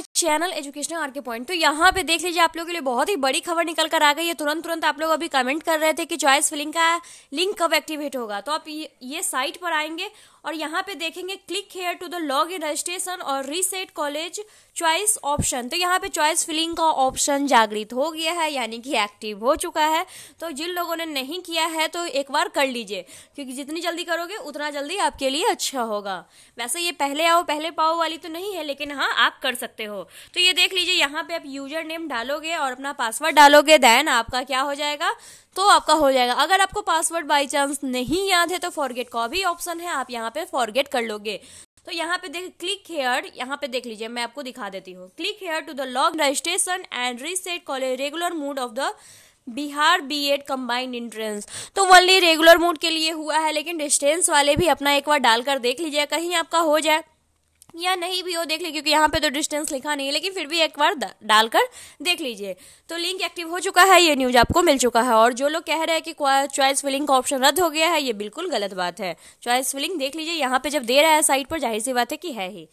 channel educational R K point तो यहाँ पे देख लीजिए आप लोगों के लिए बहुत ही बड़ी खबर निकल कर आ गई है तुरंत तुरंत आप लोग अभी कमेंट कर रहे थे कि चॉइस फिलिंग का लिंक कब एक्टिवेट होगा तो आप ये साइट पर आएंगे और यहाँ पे देखेंगे click here to the log in registration और रीसेट कॉलेज चॉइस ऑप्शन तो यहाँ पे चॉइस फिलिंग का ऑप्शन जागृत हो गया है यानी कि एक्टिव हो चुका है तो जिन लोगों ने नहीं किया है तो एक बार कर लीजिए क्योंकि जितनी जल्दी करोगे उतना जल्दी आपके लिए अच्छा होगा वैसे ये पहले आओ पहले पाओ वाली तो नहीं है लेकिन हाँ आप कर सकते हो तो ये देख लीजिए यहाँ पे आप यूजर नेम डालोगे और अपना पासवर्ड डालोगे देन आपका क्या हो जाएगा तो आपका हो जाएगा अगर आपको पासवर्ड बाई चांस नहीं याद है तो फॉरगेट का भी ऑप्शन है आप यहाँ पे फॉरगेट कर लोगे तो यहाँ पे देख क्लिक हेयर यहाँ पे देख लीजिए मैं आपको दिखा देती हूँ click here to the log registration and reset college regular mode of the Bihar B Ed combined entrance तो वनली रेगुलर मूड के लिए हुआ है लेकिन डिस्टेंस वाले भी अपना एक बार डालकर देख लीजिए कहीं आपका हो जाए या नहीं भी हो देख लीजिए क्योंकि यहाँ पे तो डिस्टेंस लिखा नहीं है लेकिन फिर भी एक बार डालकर देख लीजिए तो लिंक एक्टिव हो चुका है ये न्यूज आपको मिल चुका है और जो लोग कह रहे हैं कि चॉइस फिलिंग का ऑप्शन रद्द हो गया है ये बिल्कुल गलत बात है चॉइस फिलिंग देख लीजिए यहाँ पे जब दे रहा है साइट पर जाहिर सी बात है कि है ही